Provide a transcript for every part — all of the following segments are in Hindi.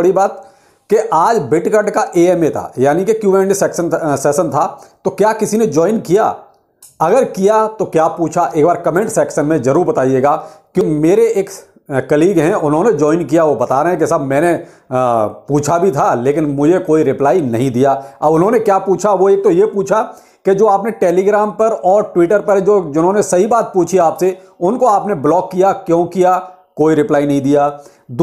बड़ी बात कि आज बिटकट का एएमए था यानी कि क्यू एंड सेक्शन सेशन था तो क्या किसी ने ज्वाइन किया अगर किया तो क्या पूछा एक बार कमेंट सेक्शन में जरूर बताइएगा कि मेरे एक कलीग हैं उन्होंने ज्वाइन किया वो बता रहे हैं कि साहब मैंने पूछा भी था लेकिन मुझे कोई रिप्लाई नहीं दिया अब उन्होंने क्या पूछा वो एक तो ये पूछा कि जो आपने टेलीग्राम पर और ट्विटर पर जो जिन्होंने सही बात पूछी आपसे उनको आपने ब्लॉक किया क्यों किया कोई रिप्लाई नहीं दिया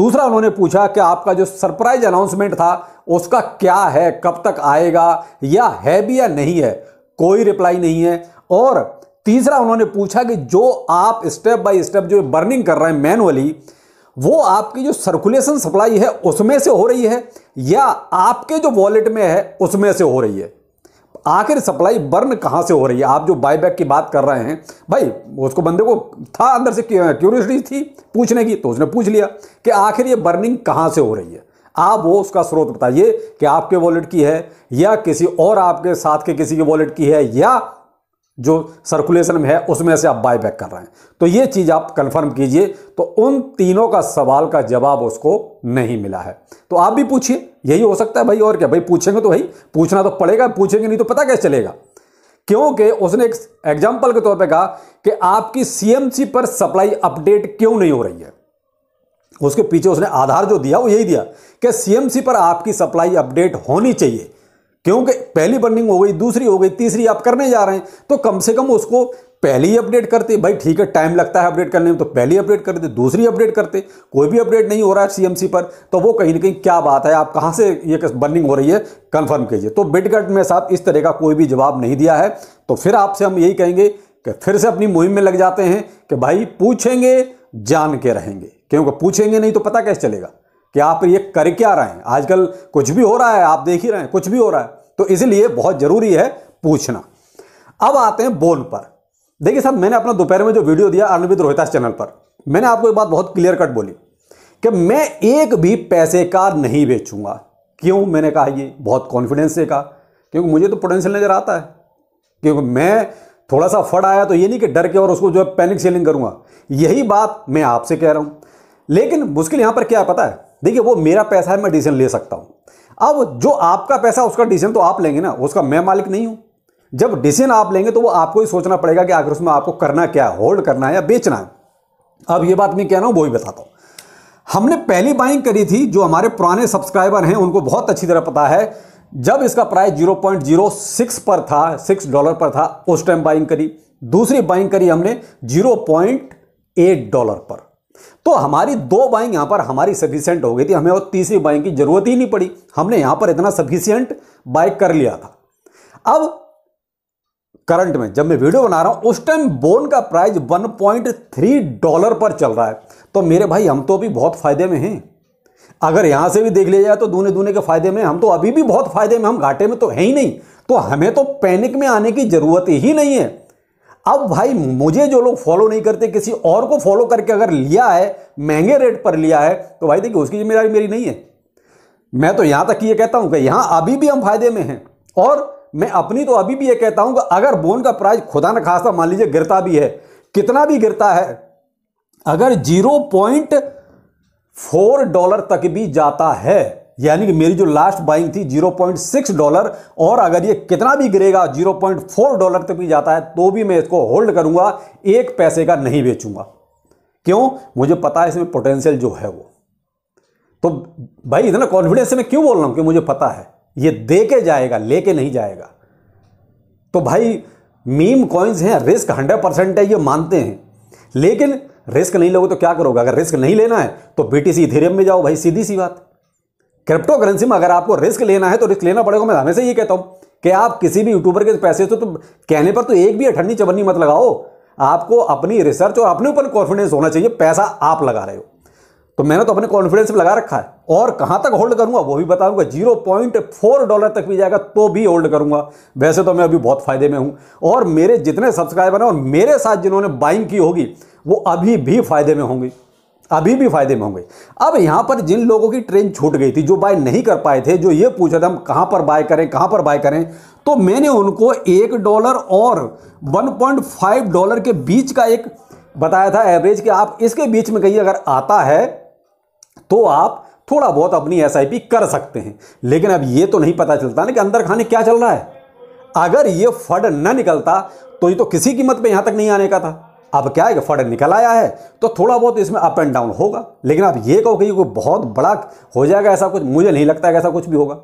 दूसरा उन्होंने पूछा कि आपका जो सरप्राइज अनाउंसमेंट था उसका क्या है कब तक आएगा या है भी या नहीं है कोई रिप्लाई नहीं है और तीसरा उन्होंने पूछा कि जो आप स्टेप बाय स्टेप जो बर्निंग कर रहे हैं मैनुअली वो आपकी जो सर्कुलेशन सप्लाई है उसमें से हो रही है या आपके जो वॉलेट में है उसमें से हो रही है आखिर सप्लाई बर्न कहाँ से हो रही है आप जो बायबैक की बात कर रहे हैं भाई उसको बंदे को था अंदर से क्यूरियसिटी थी पूछने की तो उसने पूछ लिया कि आखिर ये बर्निंग कहाँ से हो रही है आप वो उसका स्रोत बताइए कि आपके वॉलेट की है या किसी और आपके साथ के किसी के वॉलेट की है या जो सर्कुलेशन में है उसमें से आप बाय बैक कर रहे हैं तो ये चीज़ आप कंफर्म कीजिए तो उन तीनों का सवाल का जवाब उसको नहीं मिला है तो आप भी पूछिए यही हो सकता है भाई और क्या भाई पूछेंगे तो भाई पूछना तो पड़ेगा पूछेंगे नहीं तो पता कैसे चलेगा क्योंकि उसने एक एग्जाम्पल के तौर पर कहा कि आपकी सीएमसी पर सप्लाई अपडेट क्यों नहीं हो रही है उसके पीछे उसने आधार जो दिया वो यही दिया कि सीएमसी पर आपकी सप्लाई अपडेट होनी चाहिए क्योंकि पहली बर्निंग हो गई दूसरी हो गई तीसरी आप करने जा रहे हैं तो कम से कम उसको पहले ही अपडेट करते भाई ठीक है टाइम लगता है अपडेट करने में तो पहले ही अपडेट करते दूसरी अपडेट करते कोई भी अपडेट नहीं हो रहा है सीएमसी पर तो वो कहीं ना कहीं क्या बात है आप कहाँ से ये बर्निंग हो रही है कंफर्म कीजिए तो बिटगट में साहब इस तरह का कोई भी जवाब नहीं दिया है तो फिर आपसे हम यही कहेंगे कि फिर से अपनी मुहिम में लग जाते हैं कि भाई पूछेंगे जान के रहेंगे क्योंकि पूछेंगे नहीं तो पता कैसे चलेगा कि आप ये कर क्या रहे हैं आजकल कुछ भी हो रहा है आप देख ही रहे हैं कुछ भी हो रहा है तो इसलिए बहुत ज़रूरी है पूछना अब आते हैं बोन पर देखिए साहब मैंने अपना दोपहर में जो वीडियो दिया अरविंद रोहितास चैनल पर मैंने आपको एक बात बहुत क्लियर कट बोली कि मैं एक भी पैसे का नहीं बेचूंगा क्यों मैंने कहा ये बहुत कॉन्फिडेंस से कहा क्योंकि मुझे तो पोटेंशियल नज़र आता है क्योंकि मैं थोड़ा सा फट आया तो ये नहीं कि डर के और उसको जो है पैनिक सेलिंग करूंगा यही बात मैं आपसे कह रहा हूं लेकिन मुश्किल यहां पर क्या पता है देखिए वो मेरा पैसा है मैं डिसीजन ले सकता हूं अब जो आपका पैसा उसका डिसीजन तो आप लेंगे ना उसका मैं मालिक नहीं हूं जब डिसीजन आप लेंगे तो वो आपको ही सोचना पड़ेगा कि आखिर उसमें आपको करना क्या है होल्ड करना है या बेचना है अब ये बात मैं कह रहा हूँ वो ही बताता हूँ हमने पहली बाइंग करी थी जो हमारे पुराने सब्सक्राइबर हैं उनको बहुत अच्छी तरह पता है जब इसका प्राइस 0.06 पर था 6 डॉलर पर था उस टाइम बाइंग करी दूसरी बाइंग करी हमने 0.8 डॉलर पर तो हमारी दो बाइंग यहां पर हमारी सफिशियंट हो गई थी हमें और तीसरी बाइंग की जरूरत ही नहीं पड़ी हमने यहां पर इतना सफिशियंट बाइक कर लिया था अब करंट में जब मैं वीडियो बना रहा हूँ उस टाइम बोन का प्राइस 1.3 डॉलर पर चल रहा है तो मेरे भाई हम तो अभी बहुत फ़ायदे में हैं अगर यहाँ से भी देख लिया जाए तो दूने दूने के फायदे में हम तो अभी भी बहुत फायदे में हम घाटे में तो है ही नहीं तो हमें तो पैनिक में आने की ज़रूरत ही नहीं है अब भाई मुझे जो लोग फॉलो नहीं करते किसी और को फॉलो करके अगर लिया है महंगे रेट पर लिया है तो भाई देखिए उसकी जिम्मेदारी मेरी नहीं है मैं तो यहाँ तक ये कहता हूँ कि यहाँ अभी भी हम फायदे में हैं और मैं अपनी तो अभी भी ये कहता हूं कि अगर बोन का प्राइस खुदा न खासा मान लीजिए गिरता भी है कितना भी गिरता है अगर जीरो पॉइंट फोर डॉलर तक भी जाता है यानी कि मेरी जो लास्ट बाइंग थी जीरो पॉइंट सिक्स डॉलर और अगर ये कितना भी गिरेगा जीरो पॉइंट फोर डॉलर तक भी जाता है तो भी मैं इसको होल्ड करूंगा एक पैसे का नहीं बेचूंगा क्यों मुझे पता है इसमें पोटेंशियल जो है वो तो भाई इतना कॉन्फिडेंस से मैं क्यों बोल रहा हूं कि मुझे पता है ये दे के जाएगा लेके नहीं जाएगा तो भाई मीम कॉइन्स हैं रिस्क हंड्रेड परसेंट है ये मानते हैं लेकिन रिस्क नहीं लोगे तो क्या करोगे अगर रिस्क नहीं लेना है तो बीटीसी इथेरियम में जाओ भाई सीधी सी बात क्रिप्टो करेंसी में अगर आपको रिस्क लेना है तो रिस्क लेना पड़ेगा मैं हमेशा ये कहता हूं कि आप किसी भी यूट्यूबर के पैसे से तो कहने पर तो एक भी अठन्नी चबन्नी मत लगाओ आपको अपनी रिसर्च और अपने ऊपर कॉन्फिडेंस होना चाहिए पैसा आप लगा रहे हो तो मैंने तो अपने कॉन्फिडेंस में लगा रखा है और कहाँ तक होल्ड करूँगा वो भी बताऊँगा जीरो पॉइंट फोर डॉलर तक भी जाएगा तो भी होल्ड करूँगा वैसे तो मैं अभी बहुत फायदे में हूँ और मेरे जितने सब्सक्राइबर हैं और मेरे साथ जिन्होंने बाइंग की होगी वो अभी भी फायदे में होंगी अभी भी फायदे में होंगे अब यहाँ पर जिन लोगों की ट्रेन छूट गई थी जो बाय नहीं कर पाए थे जो ये पूछ रहे थे हम कहाँ पर बाय करें कहाँ पर बाय करें तो मैंने उनको एक डॉलर और 1.5 डॉलर के बीच का एक बताया था एवरेज कि आप इसके बीच में कहीं अगर आता है तो आप थोड़ा बहुत अपनी एस कर सकते हैं लेकिन अब ये तो नहीं पता चलता ना कि अंदर खाने क्या चल रहा है अगर ये फड ना निकलता तो ये तो किसी कीमत पे यहाँ तक नहीं आने का था अब क्या है कि फड निकल आया है तो थोड़ा बहुत इसमें अप एंड डाउन होगा लेकिन आप ये कहो कि कोई बहुत बड़ा हो जाएगा ऐसा कुछ मुझे नहीं लगता है ऐसा कुछ भी होगा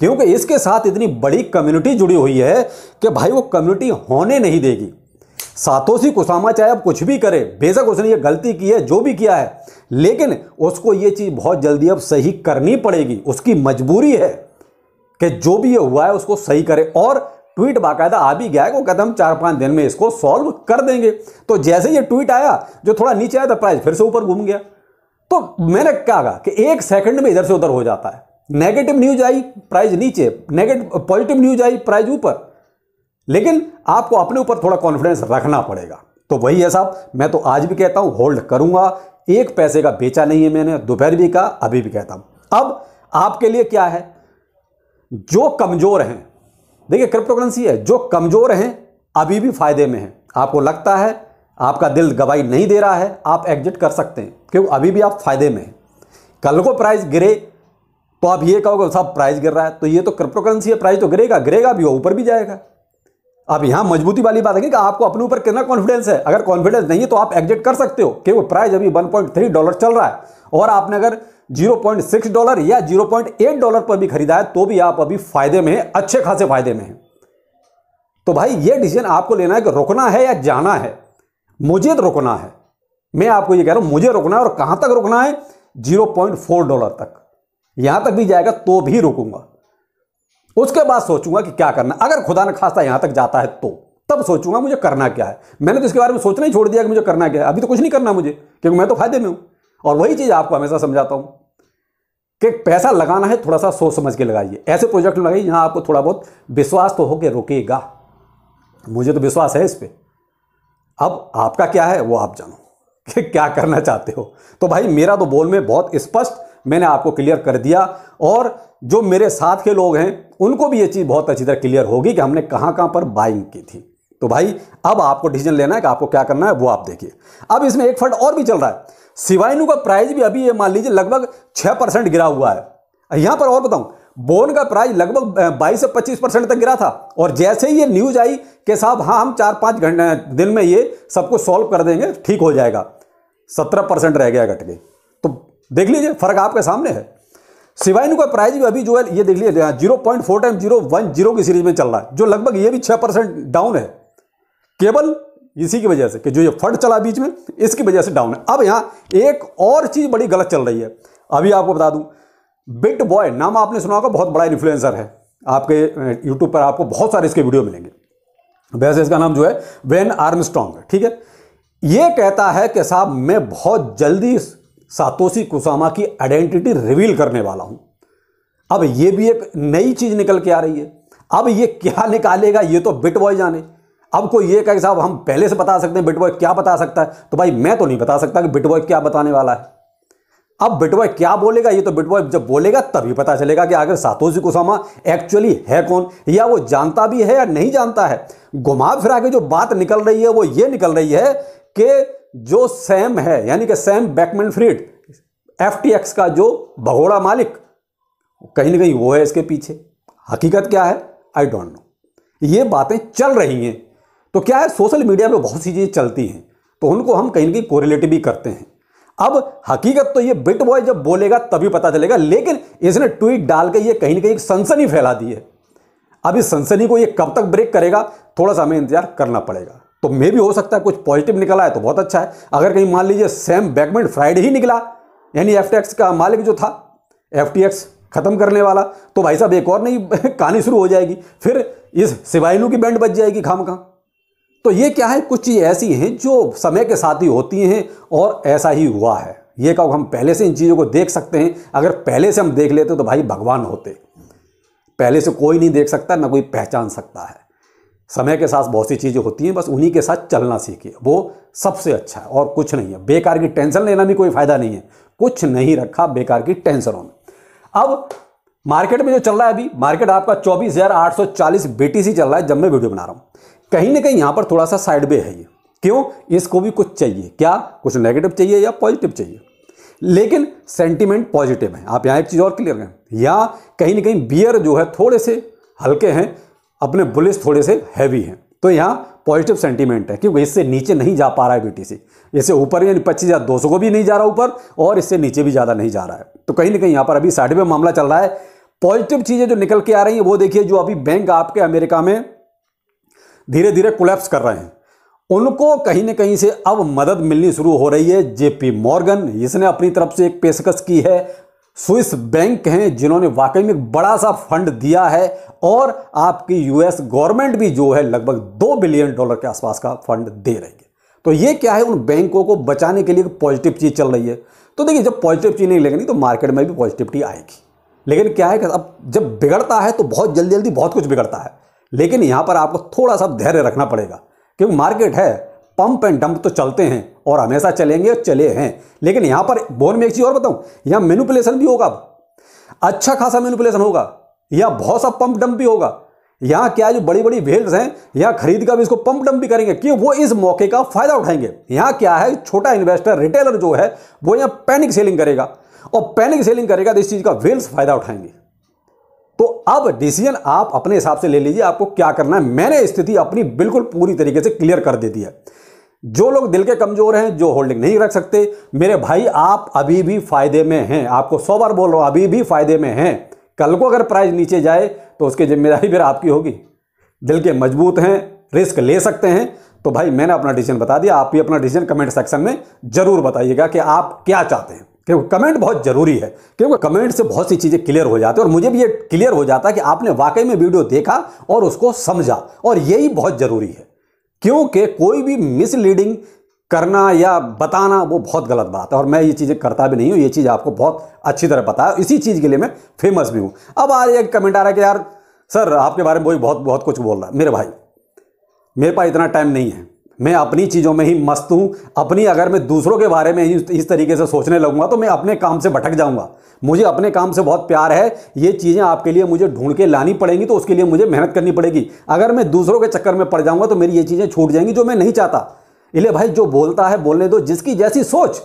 क्योंकि इसके साथ इतनी बड़ी कम्युनिटी जुड़ी हुई है कि भाई वो कम्युनिटी होने नहीं देगी सातोशी कुसामा चाहे अब कुछ भी करे बेशक उसने ये गलती की है जो भी किया है लेकिन उसको ये चीज़ बहुत जल्दी अब सही करनी पड़ेगी उसकी मजबूरी है कि जो भी ये हुआ है उसको सही करे और ट्वीट बाकायदा आ भी गया है वो कदम चार पाँच दिन में इसको सॉल्व कर देंगे तो जैसे ये ट्वीट आया जो थोड़ा नीचे आया था तो प्राइस फिर से ऊपर घूम गया तो मैंने क्या कहा कि एक सेकंड में इधर से उधर हो जाता है नेगेटिव न्यूज आई प्राइस नीचे नेगेटिव पॉजिटिव न्यूज आई प्राइस ऊपर लेकिन आपको अपने ऊपर थोड़ा कॉन्फिडेंस रखना पड़ेगा तो वही है साहब मैं तो आज भी कहता हूं होल्ड करूंगा एक पैसे का बेचा नहीं है मैंने दोपहर भी कहा अभी भी कहता हूं अब आपके लिए क्या है जो कमज़ोर हैं देखिए क्रिप्टोकरेंसी है जो कमज़ोर हैं अभी भी फायदे में है आपको लगता है आपका दिल गवाही नहीं दे रहा है आप एग्जिट कर सकते हैं क्योंकि अभी भी आप फायदे में हैं कल को प्राइस गिरे तो आप ये कहोगे साहब प्राइस गिर रहा है तो ये तो क्रिप्टोकरेंसी है प्राइस तो गिरेगा गिरेगा भी हो ऊपर भी जाएगा अब यहां मजबूती वाली बात है कि आपको अपने ऊपर कितना कॉन्फिडेंस है अगर कॉन्फिडेंस नहीं है तो आप एग्जिट कर सकते हो कि वो प्राइस अभी 1.3 डॉलर चल रहा है और आपने अगर 0.6 डॉलर या 0.8 डॉलर पर भी खरीदा है तो भी आप अभी फायदे में हैं अच्छे खासे फायदे में हैं तो भाई ये डिसीजन आपको लेना है कि रुकना है या जाना है मुझे तो रुकना है मैं आपको ये कह रहा हूं मुझे रुकना है और कहाँ तक रुकना है जीरो डॉलर तक यहां तक भी जाएगा तो भी रुकूंगा उसके बाद सोचूंगा कि क्या करना अगर खुदा न खास्ता यहाँ तक जाता है तो तब सोचूंगा मुझे करना क्या है मैंने तो इसके बारे में सोचना ही छोड़ दिया कि मुझे करना क्या है अभी तो कुछ नहीं करना मुझे क्योंकि मैं तो फायदे में हूँ और वही चीज़ आपको हमेशा समझाता हूँ कि पैसा लगाना है थोड़ा सा सोच समझ के लगाइए ऐसे प्रोजेक्ट में लगाइए जहाँ आपको थोड़ा बहुत विश्वास तो होकर रुकेगा मुझे तो विश्वास है इस पर अब आपका क्या है वो आप जानो कि क्या करना चाहते हो तो भाई मेरा तो बोल में बहुत स्पष्ट मैंने आपको क्लियर कर दिया और जो मेरे साथ के लोग हैं उनको भी ये चीज़ बहुत अच्छी तरह क्लियर होगी कि हमने कहाँ कहाँ पर बाइंग की थी तो भाई अब आपको डिसीजन लेना है कि आपको क्या करना है वो आप देखिए अब इसमें एक फंड और भी चल रहा है सिवाइनू का प्राइस भी अभी ये मान लीजिए लगभग छः परसेंट गिरा हुआ है यहां पर और बताऊं बोन का प्राइस लगभग 22 से 25 परसेंट तक गिरा था और जैसे ही ये न्यूज आई कि साहब हाँ हम चार पाँच घंटे दिन में ये सबको सॉल्व कर देंगे ठीक हो जाएगा सत्रह परसेंट रह गया घट के तो देख लीजिए फर्क आपके सामने है सिवाय का प्राइस भी अभी जो है ये देख लीजिए zero point four time zero one zero की सीरीज में चल रहा है जो लगभग ये भी छह परसेंट डाउन है केवल इसी की वजह से कि जो ये फट चला बीच में इसकी वजह से डाउन है अब यहाँ एक और चीज़ बड़ी गलत चल रही है अभी आपको बता दूं बिट बॉय नाम आपने सुना होगा बहुत बड़ा इन्फ्लुएंसर है आपके यूट्यूब पर आपको बहुत सारे इसके वीडियो मिलेंगे वैसे इसका नाम जो है वेन आर्म ठीक है ये कहता है कि साहब मैं बहुत जल्दी सातोशी कुसामा की आइडेंटिटी रिवील करने वाला हूं अब यह भी एक नई चीज़ निकल के आ रही है अब यह क्या निकालेगा यह तो बिट बॉय जाने अब कोई ये कहे साहब हम पहले से बता सकते हैं बिट बॉय क्या बता सकता है तो भाई मैं तो नहीं बता सकता कि बिट बॉय क्या बताने वाला है अब बिट बॉय क्या बोलेगा ये तो बिट बॉय जब बोलेगा तभी पता चलेगा कि आखिर सातोशी कुसामा एक्चुअली है कौन या वो जानता भी है या नहीं जानता है घुमा फिरा के जो बात निकल रही है वो ये निकल रही है कि जो सैम है यानी कि सैम बैकमैन फ्रीड एफ का जो भगोड़ा मालिक कहीं ना कहीं वो है इसके पीछे हकीकत क्या है आई डोंट नो ये बातें चल रही हैं तो क्या है सोशल मीडिया पे बहुत सी चीज़ें चलती हैं तो उनको हम कहीं ना कहीं कोरिलेट भी करते हैं अब हकीकत तो ये बिट बॉय जब बोलेगा तभी पता चलेगा लेकिन इसने ट्वीट डाल के ये कहीं ना कहीं सनसनी फैला दी है अब इस सनसनी को ये कब तक ब्रेक करेगा थोड़ा सा हमें इंतजार करना पड़ेगा तो मे भी हो सकता है कुछ पॉजिटिव निकला है तो बहुत अच्छा है अगर कहीं मान लीजिए सेम बैकमेंट फ्राइडे ही निकला यानी एफ का मालिक जो था एफ ख़त्म करने वाला तो भाई साहब एक और नई कहानी शुरू हो जाएगी फिर इस सिवाइलू की बैंड बच जाएगी खाम का तो ये क्या है कुछ चीज़ ऐसी हैं जो समय के साथ ही होती हैं और ऐसा ही हुआ है ये कहो हम पहले से इन चीज़ों को देख सकते हैं अगर पहले से हम देख लेते तो भाई भगवान होते पहले से कोई नहीं देख सकता ना कोई पहचान सकता है समय के साथ बहुत सी चीज़ें होती हैं बस उन्हीं के साथ चलना सीखिए वो सबसे अच्छा है और कुछ नहीं है बेकार की टेंशन लेना भी कोई फ़ायदा नहीं है कुछ नहीं रखा बेकार की टेंशनों में अब मार्केट में जो चल रहा है अभी मार्केट आपका 24,840 बीटीसी चल रहा है जब मैं वीडियो बना रहा हूँ कहीं ना कहीं यहाँ पर थोड़ा सा साइड वे है ये क्यों इसको भी कुछ चाहिए क्या कुछ नेगेटिव चाहिए या पॉजिटिव चाहिए लेकिन सेंटिमेंट पॉजिटिव है आप यहाँ एक चीज़ और क्लियर करें या कहीं ना कहीं बियर जो है थोड़े से हल्के हैं अपने बुलिस थोड़े से हैवी हैं तो यहाँ पॉजिटिव सेंटीमेंट है क्योंकि इससे नीचे नहीं जा पा रहा है बीटीसी इससे ऊपर यानी पच्चीस हज़ार दो सौ को भी नहीं जा रहा ऊपर और इससे नीचे भी ज़्यादा नहीं जा रहा है तो कहीं ना कहीं यहाँ पर अभी साठवें में मामला चल रहा है पॉजिटिव चीज़ें जो निकल के आ रही हैं वो देखिए जो अभी बैंक आपके अमेरिका में धीरे धीरे कोलेप्स कर रहे हैं उनको कहीं ना कहीं से अब मदद मिलनी शुरू हो रही है जेपी मॉर्गन इसने अपनी तरफ से एक पेशकश की है स्विस बैंक हैं जिन्होंने वाकई में एक बड़ा सा फंड दिया है और आपकी यूएस गवर्नमेंट भी जो है लगभग दो बिलियन डॉलर के आसपास का फंड दे रही है तो ये क्या है उन बैंकों को बचाने के लिए पॉजिटिव चीज़ चल रही है तो देखिए जब पॉजिटिव चीज़ नहीं लगेगी तो मार्केट में भी पॉजिटिविटी आएगी लेकिन क्या है कि अब जब बिगड़ता है तो बहुत जल्दी जल्दी बहुत कुछ बिगड़ता है लेकिन यहाँ पर आपको थोड़ा सा धैर्य रखना पड़ेगा क्योंकि मार्केट है पंप एंड डंप तो चलते हैं और हमेशा चलेंगे और चले हैं लेकिन यहां पर बोन में एक चीज़ और बताऊं यहां मेनुपुलेशन भी होगा अच्छा खासा मेनुपुलेशन होगा यहां बहुत सा पंप डंप भी होगा यहाँ क्या जो बड़ी बड़ी भेल्ट हैं यहां खरीद का भी इसको पंप डंप भी करेंगे कि वो इस मौके का फायदा उठाएंगे यहाँ क्या है छोटा इन्वेस्टर रिटेलर जो है वो यहाँ पैनिक सेलिंग करेगा और पैनिक सेलिंग करेगा तो इस चीज़ का वेल्स फायदा उठाएंगे तो अब डिसीजन आप अपने हिसाब से ले लीजिए आपको क्या करना है मैंने स्थिति अपनी बिल्कुल पूरी तरीके से क्लियर कर दे दी है जो लोग दिल के कमज़ोर हैं जो होल्डिंग नहीं रख सकते मेरे भाई आप अभी भी फायदे में हैं आपको सौ बार बोल रहा हूं अभी भी फायदे में हैं कल को अगर प्राइस नीचे जाए तो उसकी जिम्मेदारी फिर आपकी होगी दिल के मजबूत हैं रिस्क ले सकते हैं तो भाई मैंने अपना डिसीजन बता दिया आप भी अपना डिसीजन कमेंट सेक्शन में ज़रूर बताइएगा कि आप क्या चाहते हैं क्योंकि कमेंट बहुत ज़रूरी है क्योंकि कमेंट से बहुत सी चीज़ें क्लियर हो जाती है और मुझे भी ये क्लियर हो जाता है कि आपने वाकई में वीडियो देखा और उसको समझा और यही बहुत ज़रूरी है क्योंकि कोई भी मिसलीडिंग करना या बताना वो बहुत गलत बात है और मैं ये चीज़ें करता भी नहीं हूँ ये चीज़ आपको बहुत अच्छी तरह पता है इसी चीज़ के लिए मैं फेमस भी हूँ अब आज एक कमेंट आ रहा है कि यार सर आपके बारे में वही बहुत बहुत कुछ बोल रहा है मेरे भाई मेरे पास इतना टाइम नहीं है मैं अपनी चीज़ों में ही मस्त हूँ अपनी अगर मैं दूसरों के बारे में इस तरीके से सोचने लगूंगा तो मैं अपने काम से भटक जाऊंगा मुझे अपने काम से बहुत प्यार है ये चीज़ें आपके लिए मुझे ढूंढ के लानी पड़ेंगी तो उसके लिए मुझे मेहनत करनी पड़ेगी अगर मैं दूसरों के चक्कर में पड़ जाऊंगा तो मेरी ये चीज़ें छूट जाएंगी जो मैं नहीं चाहता इले भाई जो बोलता है बोलने दो जिसकी जैसी सोच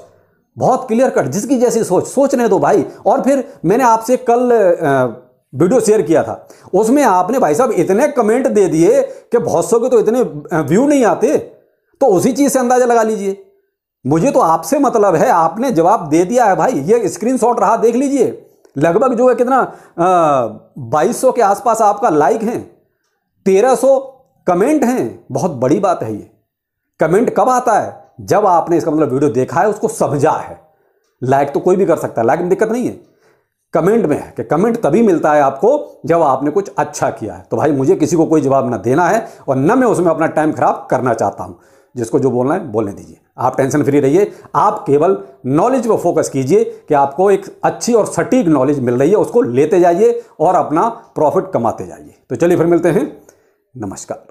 बहुत क्लियर कट जिसकी जैसी सोच सोचने दो भाई और फिर मैंने आपसे कल वीडियो शेयर किया था उसमें आपने भाई साहब इतने कमेंट दे दिए कि बहुत सौ के तो इतने व्यू नहीं आते तो उसी चीज़ से अंदाज़ा लगा लीजिए मुझे तो आपसे मतलब है आपने जवाब दे दिया है भाई ये स्क्रीनशॉट रहा देख लीजिए लगभग जो है कितना बाईस के आसपास आपका लाइक है तेरह कमेंट हैं बहुत बड़ी बात है ये कमेंट कब आता है जब आपने इसका मतलब वीडियो देखा है उसको समझा है लाइक तो कोई भी कर सकता है लाइक में दिक्कत नहीं है कमेंट में है कि कमेंट तभी मिलता है आपको जब आपने कुछ अच्छा किया है तो भाई मुझे किसी को कोई जवाब ना देना है और न मैं उसमें अपना टाइम खराब करना चाहता हूं जिसको जो बोलना है बोलने दीजिए आप टेंशन फ्री रहिए आप केवल नॉलेज पर फोकस कीजिए कि आपको एक अच्छी और सटीक नॉलेज मिल रही है उसको लेते जाइए और अपना प्रॉफिट कमाते जाइए तो चलिए फिर मिलते हैं नमस्कार